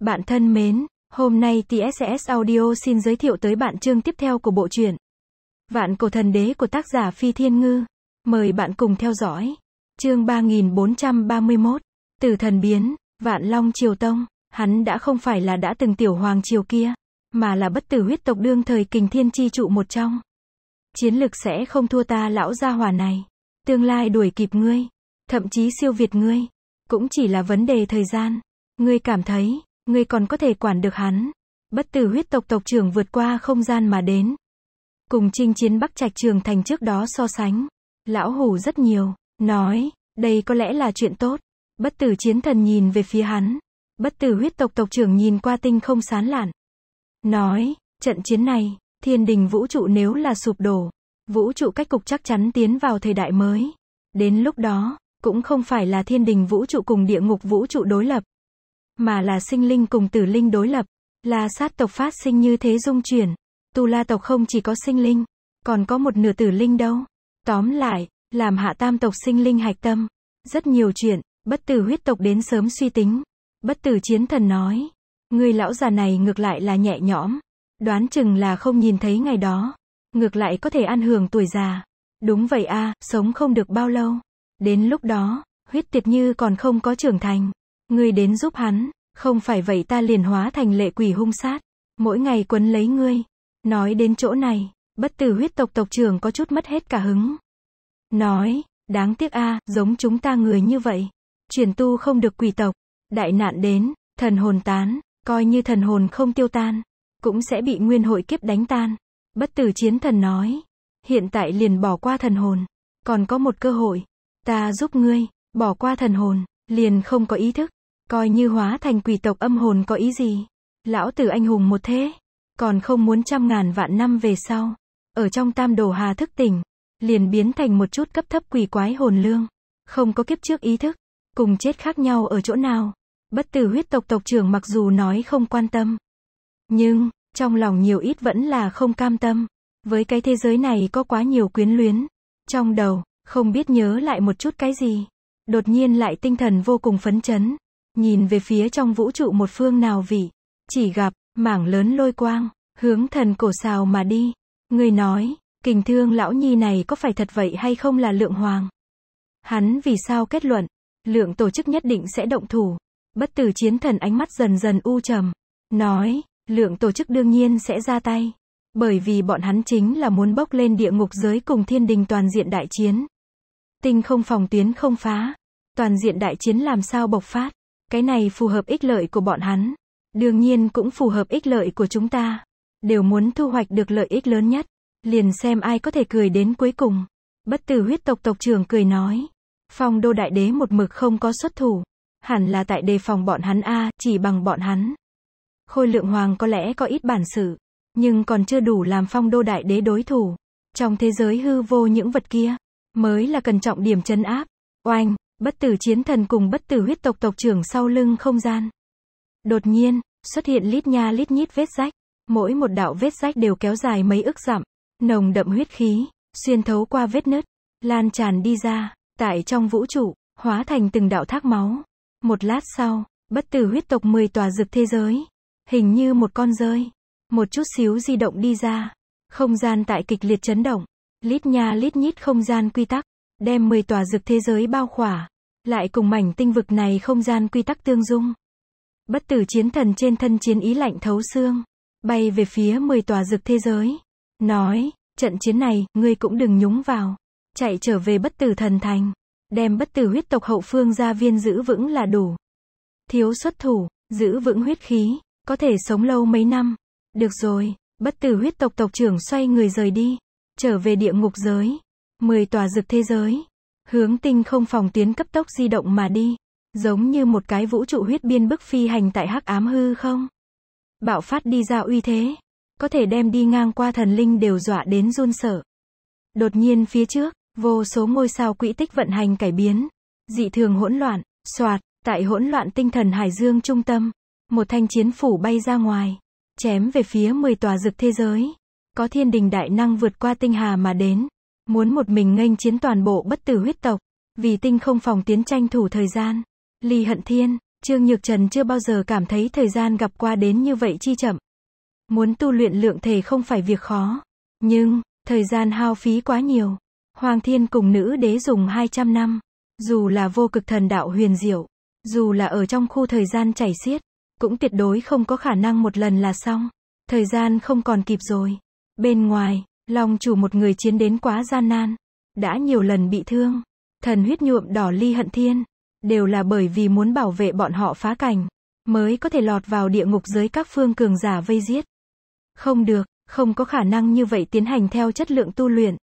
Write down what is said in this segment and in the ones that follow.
Bạn thân mến, hôm nay TSS Audio xin giới thiệu tới bạn chương tiếp theo của bộ truyện. Vạn cổ thần đế của tác giả Phi Thiên Ngư. Mời bạn cùng theo dõi. Chương 3431. Từ thần biến, Vạn Long Triều Tông, hắn đã không phải là đã từng tiểu hoàng triều kia, mà là bất tử huyết tộc đương thời kình thiên chi trụ một trong. Chiến lực sẽ không thua ta lão gia hỏa này. Tương lai đuổi kịp ngươi, thậm chí siêu việt ngươi, cũng chỉ là vấn đề thời gian. Ngươi cảm thấy, ngươi còn có thể quản được hắn. Bất tử huyết tộc tộc trưởng vượt qua không gian mà đến. Cùng chinh chiến bắc trạch trường thành trước đó so sánh. Lão hủ rất nhiều, nói, đây có lẽ là chuyện tốt. Bất tử chiến thần nhìn về phía hắn. Bất tử huyết tộc tộc trưởng nhìn qua tinh không sán lạn. Nói, trận chiến này, thiên đình vũ trụ nếu là sụp đổ, vũ trụ cách cục chắc chắn tiến vào thời đại mới. Đến lúc đó, cũng không phải là thiên đình vũ trụ cùng địa ngục vũ trụ đối lập, mà là sinh linh cùng tử linh đối lập, là sát tộc phát sinh như thế dung chuyển. Tu la tộc không chỉ có sinh linh, còn có một nửa tử linh đâu. Tóm lại, làm hạ tam tộc sinh linh hạch tâm. Rất nhiều chuyện, bất tử huyết tộc đến sớm suy tính. Bất tử chiến thần nói, người lão già này ngược lại là nhẹ nhõm. Đoán chừng là không nhìn thấy ngày đó. Ngược lại có thể ăn hưởng tuổi già. Đúng vậy a sống không được bao lâu. Đến lúc đó, huyết tiệt như còn không có trưởng thành. Ngươi đến giúp hắn, không phải vậy ta liền hóa thành lệ quỷ hung sát. Mỗi ngày quấn lấy ngươi. Nói đến chỗ này, bất tử huyết tộc tộc trưởng có chút mất hết cả hứng. Nói, đáng tiếc a giống chúng ta người như vậy. truyền tu không được quỷ tộc. Đại nạn đến, thần hồn tán, coi như thần hồn không tiêu tan. Cũng sẽ bị nguyên hội kiếp đánh tan. Bất tử chiến thần nói. Hiện tại liền bỏ qua thần hồn. Còn có một cơ hội. Ta giúp ngươi, bỏ qua thần hồn, liền không có ý thức. Coi như hóa thành quỷ tộc âm hồn có ý gì? Lão tử anh hùng một thế, còn không muốn trăm ngàn vạn năm về sau. Ở trong tam đồ hà thức tỉnh, liền biến thành một chút cấp thấp quỷ quái hồn lương. Không có kiếp trước ý thức, cùng chết khác nhau ở chỗ nào. Bất tử huyết tộc tộc trưởng mặc dù nói không quan tâm. Nhưng, trong lòng nhiều ít vẫn là không cam tâm. Với cái thế giới này có quá nhiều quyến luyến. Trong đầu, không biết nhớ lại một chút cái gì. Đột nhiên lại tinh thần vô cùng phấn chấn nhìn về phía trong vũ trụ một phương nào vị chỉ gặp, mảng lớn lôi quang, hướng thần cổ xào mà đi. Người nói, kình thương lão nhi này có phải thật vậy hay không là lượng hoàng? Hắn vì sao kết luận, lượng tổ chức nhất định sẽ động thủ. Bất tử chiến thần ánh mắt dần dần u trầm, nói, lượng tổ chức đương nhiên sẽ ra tay. Bởi vì bọn hắn chính là muốn bốc lên địa ngục giới cùng thiên đình toàn diện đại chiến. Tinh không phòng tuyến không phá. Toàn diện đại chiến làm sao bộc phát cái này phù hợp ích lợi của bọn hắn. Đương nhiên cũng phù hợp ích lợi của chúng ta. Đều muốn thu hoạch được lợi ích lớn nhất. Liền xem ai có thể cười đến cuối cùng. Bất tử huyết tộc tộc trưởng cười nói. Phong đô đại đế một mực không có xuất thủ. Hẳn là tại đề phòng bọn hắn A, chỉ bằng bọn hắn. Khôi lượng hoàng có lẽ có ít bản sự. Nhưng còn chưa đủ làm phong đô đại đế đối thủ. Trong thế giới hư vô những vật kia. Mới là cần trọng điểm chân áp. Oanh. Bất tử chiến thần cùng bất tử huyết tộc tộc trưởng sau lưng không gian. Đột nhiên, xuất hiện lít nha lít nhít vết rách. Mỗi một đạo vết rách đều kéo dài mấy ức dặm. Nồng đậm huyết khí, xuyên thấu qua vết nứt, lan tràn đi ra, tại trong vũ trụ, hóa thành từng đạo thác máu. Một lát sau, bất tử huyết tộc 10 tòa rực thế giới. Hình như một con rơi. Một chút xíu di động đi ra. Không gian tại kịch liệt chấn động. Lít nha lít nhít không gian quy tắc đem 10 tòa dực thế giới bao khỏa, lại cùng mảnh tinh vực này không gian quy tắc tương dung. Bất tử chiến thần trên thân chiến ý lạnh thấu xương, bay về phía 10 tòa dực thế giới, nói, trận chiến này, ngươi cũng đừng nhúng vào, chạy trở về bất tử thần thành, đem bất tử huyết tộc hậu phương gia viên giữ vững là đủ. Thiếu xuất thủ, giữ vững huyết khí, có thể sống lâu mấy năm. Được rồi, bất tử huyết tộc tộc trưởng xoay người rời đi, trở về địa ngục giới. 10 tòa dực thế giới. Hướng tinh không phòng tiến cấp tốc di động mà đi. Giống như một cái vũ trụ huyết biên bức phi hành tại hắc ám hư không. Bạo phát đi ra uy thế. Có thể đem đi ngang qua thần linh đều dọa đến run sợ. Đột nhiên phía trước, vô số ngôi sao quỹ tích vận hành cải biến. Dị thường hỗn loạn, soạt, tại hỗn loạn tinh thần hải dương trung tâm. Một thanh chiến phủ bay ra ngoài. Chém về phía 10 tòa dực thế giới. Có thiên đình đại năng vượt qua tinh hà mà đến Muốn một mình nghênh chiến toàn bộ bất tử huyết tộc. Vì tinh không phòng tiến tranh thủ thời gian. Ly hận thiên, Trương Nhược Trần chưa bao giờ cảm thấy thời gian gặp qua đến như vậy chi chậm. Muốn tu luyện lượng thể không phải việc khó. Nhưng, thời gian hao phí quá nhiều. Hoàng thiên cùng nữ đế dùng 200 năm. Dù là vô cực thần đạo huyền diệu. Dù là ở trong khu thời gian chảy xiết. Cũng tuyệt đối không có khả năng một lần là xong. Thời gian không còn kịp rồi. Bên ngoài, Long chủ một người chiến đến quá gian nan, đã nhiều lần bị thương, thần huyết nhuộm đỏ ly hận thiên, đều là bởi vì muốn bảo vệ bọn họ phá cảnh, mới có thể lọt vào địa ngục dưới các phương cường giả vây giết. Không được, không có khả năng như vậy tiến hành theo chất lượng tu luyện.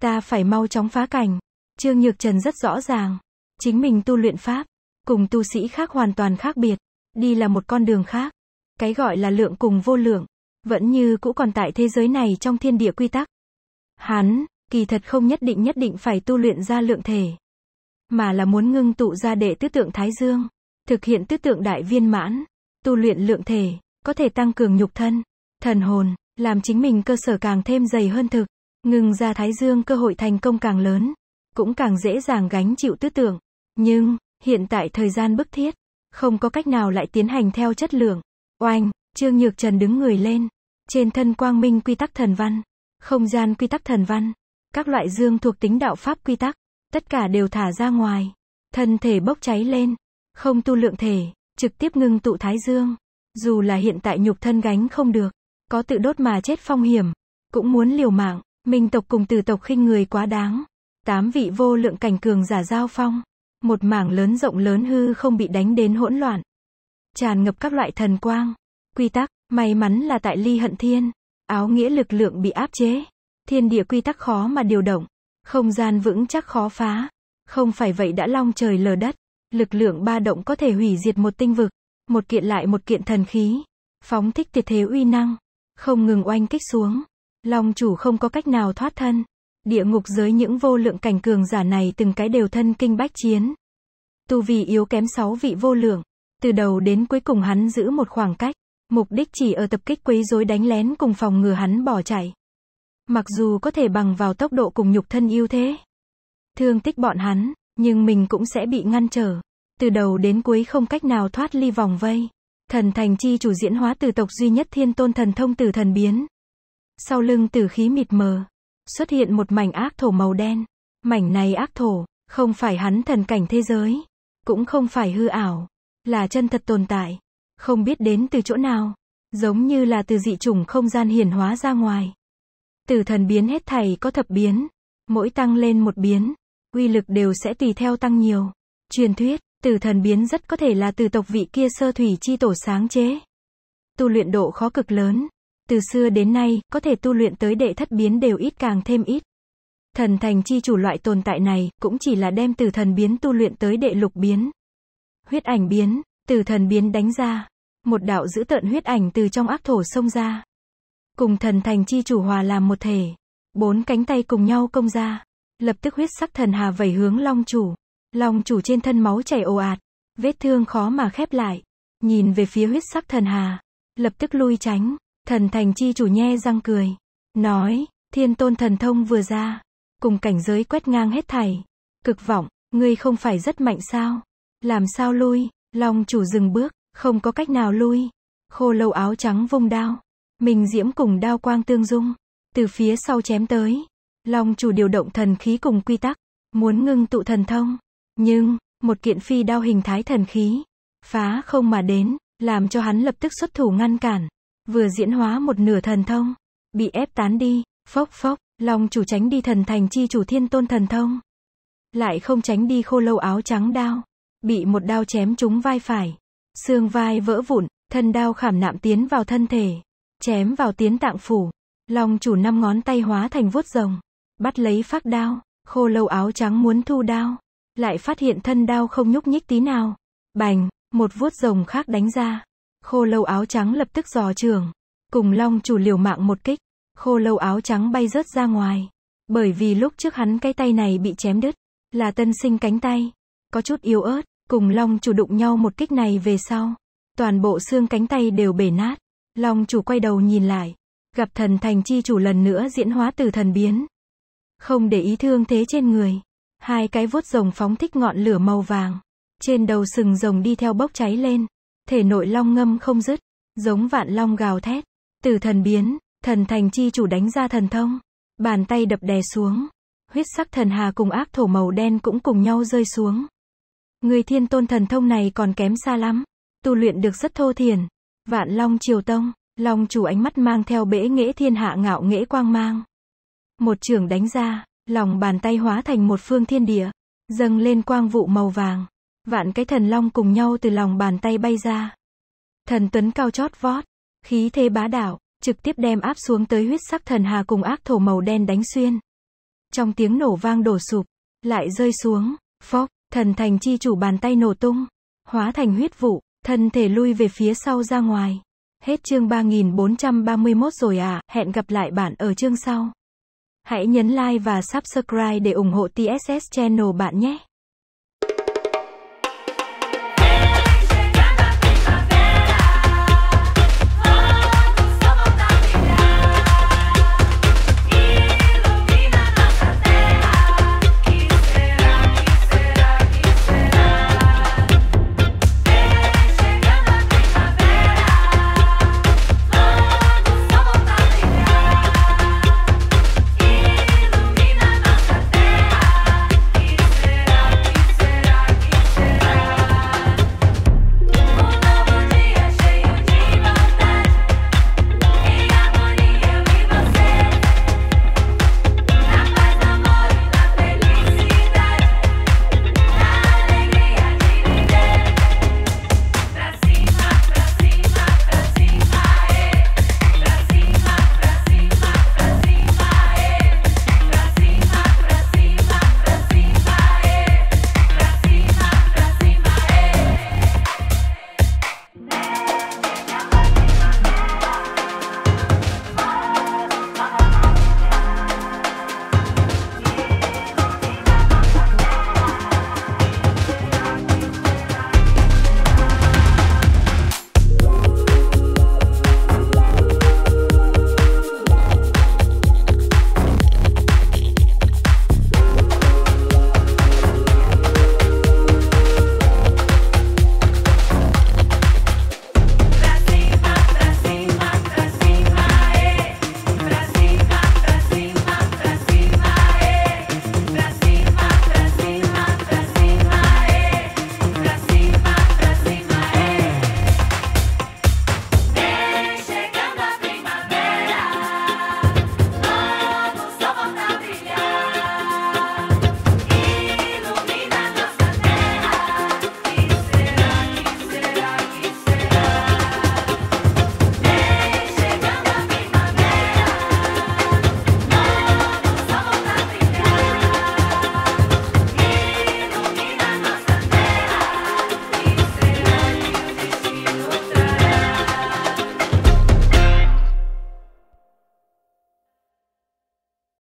Ta phải mau chóng phá cảnh. Trương Nhược Trần rất rõ ràng, chính mình tu luyện pháp, cùng tu sĩ khác hoàn toàn khác biệt, đi là một con đường khác. Cái gọi là lượng cùng vô lượng, vẫn như cũ còn tại thế giới này trong thiên địa quy tắc. Hắn, kỳ thật không nhất định nhất định phải tu luyện ra lượng thể, mà là muốn ngưng tụ ra đệ tứ tượng Thái Dương, thực hiện tứ tượng đại viên mãn, tu luyện lượng thể, có thể tăng cường nhục thân, thần hồn, làm chính mình cơ sở càng thêm dày hơn thực, ngừng ra Thái Dương cơ hội thành công càng lớn, cũng càng dễ dàng gánh chịu tư tưởng. Nhưng, hiện tại thời gian bức thiết, không có cách nào lại tiến hành theo chất lượng. Oanh, Trương Nhược Trần đứng người lên, trên thân quang minh quy tắc thần văn, không gian quy tắc thần văn, các loại dương thuộc tính đạo pháp quy tắc, tất cả đều thả ra ngoài. Thân thể bốc cháy lên, không tu lượng thể, trực tiếp ngưng tụ thái dương. Dù là hiện tại nhục thân gánh không được, có tự đốt mà chết phong hiểm, cũng muốn liều mạng, minh tộc cùng tử tộc khinh người quá đáng. Tám vị vô lượng cảnh cường giả giao phong, một mảng lớn rộng lớn hư không bị đánh đến hỗn loạn. Tràn ngập các loại thần quang, quy tắc, May mắn là tại ly hận thiên, áo nghĩa lực lượng bị áp chế. Thiên địa quy tắc khó mà điều động, không gian vững chắc khó phá. Không phải vậy đã long trời lờ đất, lực lượng ba động có thể hủy diệt một tinh vực, một kiện lại một kiện thần khí. Phóng thích tiệt thế uy năng, không ngừng oanh kích xuống. Long chủ không có cách nào thoát thân. Địa ngục giới những vô lượng cảnh cường giả này từng cái đều thân kinh bách chiến. Tu vi yếu kém sáu vị vô lượng, từ đầu đến cuối cùng hắn giữ một khoảng cách. Mục đích chỉ ở tập kích quấy rối đánh lén cùng phòng ngừa hắn bỏ chạy. Mặc dù có thể bằng vào tốc độ cùng nhục thân yêu thế. Thương tích bọn hắn, nhưng mình cũng sẽ bị ngăn trở. Từ đầu đến cuối không cách nào thoát ly vòng vây. Thần thành chi chủ diễn hóa từ tộc duy nhất thiên tôn thần thông từ thần biến. Sau lưng tử khí mịt mờ, xuất hiện một mảnh ác thổ màu đen. Mảnh này ác thổ, không phải hắn thần cảnh thế giới, cũng không phải hư ảo, là chân thật tồn tại. Không biết đến từ chỗ nào. Giống như là từ dị chủng không gian hiển hóa ra ngoài. Từ thần biến hết thảy có thập biến. Mỗi tăng lên một biến. uy lực đều sẽ tùy theo tăng nhiều. Truyền thuyết, từ thần biến rất có thể là từ tộc vị kia sơ thủy chi tổ sáng chế. Tu luyện độ khó cực lớn. Từ xưa đến nay, có thể tu luyện tới đệ thất biến đều ít càng thêm ít. Thần thành chi chủ loại tồn tại này, cũng chỉ là đem từ thần biến tu luyện tới đệ lục biến. Huyết ảnh biến, từ thần biến đánh ra, một đạo dữ tợn huyết ảnh từ trong ác thổ xông ra. Cùng thần thành chi chủ hòa làm một thể, bốn cánh tay cùng nhau công ra, lập tức huyết sắc thần hà vẩy hướng long chủ. Long chủ trên thân máu chảy ồ ạt, vết thương khó mà khép lại, nhìn về phía huyết sắc thần hà, lập tức lui tránh, thần thành chi chủ nhe răng cười, nói, thiên tôn thần thông vừa ra, cùng cảnh giới quét ngang hết thảy, cực vọng, ngươi không phải rất mạnh sao, làm sao lui, Long chủ dừng bước, không có cách nào lui. Khô lâu áo trắng vung đao. Mình diễm cùng đao quang tương dung. Từ phía sau chém tới. Long chủ điều động thần khí cùng quy tắc. Muốn ngưng tụ thần thông. Nhưng, một kiện phi đao hình thái thần khí. Phá không mà đến, làm cho hắn lập tức xuất thủ ngăn cản. Vừa diễn hóa một nửa thần thông. Bị ép tán đi, phốc phốc, Long chủ tránh đi thần thành chi chủ thiên tôn thần thông. Lại không tránh đi khô lâu áo trắng đao bị một đao chém trúng vai phải. Xương vai vỡ vụn, thân đao khảm nạm tiến vào thân thể, chém vào tiến tạng phủ. Long chủ năm ngón tay hóa thành vuốt rồng, bắt lấy phác đao, khô lâu áo trắng muốn thu đao, lại phát hiện thân đao không nhúc nhích tí nào. Bành, một vuốt rồng khác đánh ra. Khô lâu áo trắng lập tức giò trường, cùng long chủ liều mạng một kích, khô lâu áo trắng bay rớt ra ngoài. Bởi vì lúc trước hắn cái tay này bị chém đứt, là tân sinh cánh tay, có chút yếu ớt, Cùng Long chủ đụng nhau một kích này về sau. Toàn bộ xương cánh tay đều bể nát. Long chủ quay đầu nhìn lại. Gặp thần thành chi chủ lần nữa diễn hóa từ thần biến. Không để ý thương thế trên người. Hai cái vuốt rồng phóng thích ngọn lửa màu vàng. Trên đầu sừng rồng đi theo bốc cháy lên. Thể nội long ngâm không dứt. Giống vạn long gào thét. Từ thần biến, thần thành chi chủ đánh ra thần thông. Bàn tay đập đè xuống. Huyết sắc thần hà cùng ác thổ màu đen cũng cùng nhau rơi xuống. Người thiên tôn thần thông này còn kém xa lắm. Tu luyện được rất thô thiền. Vạn Long Triều Tông, Long chủ ánh mắt mang theo bể nghễ thiên hạ ngạo nghễ quang mang. Một trường đánh ra, lòng bàn tay hóa thành một phương thiên địa, dâng lên quang vụ màu vàng. Vạn cái thần long cùng nhau từ lòng bàn tay bay ra. Thần tuấn cao chót vót, khí thế bá đạo, trực tiếp đem áp xuống tới huyết sắc thần hà cùng ác thổ màu đen đánh xuyên. Trong tiếng nổ vang đổ sụp, lại rơi xuống, phốc, Thần thành chi chủ bàn tay nổ tung, hóa thành huyết vụ, thân thể lui về phía sau ra ngoài. Hết chương 3431 rồi à, hẹn gặp lại bạn ở chương sau. Hãy nhấn like và subscribe để ủng hộ TSS Channel bạn nhé.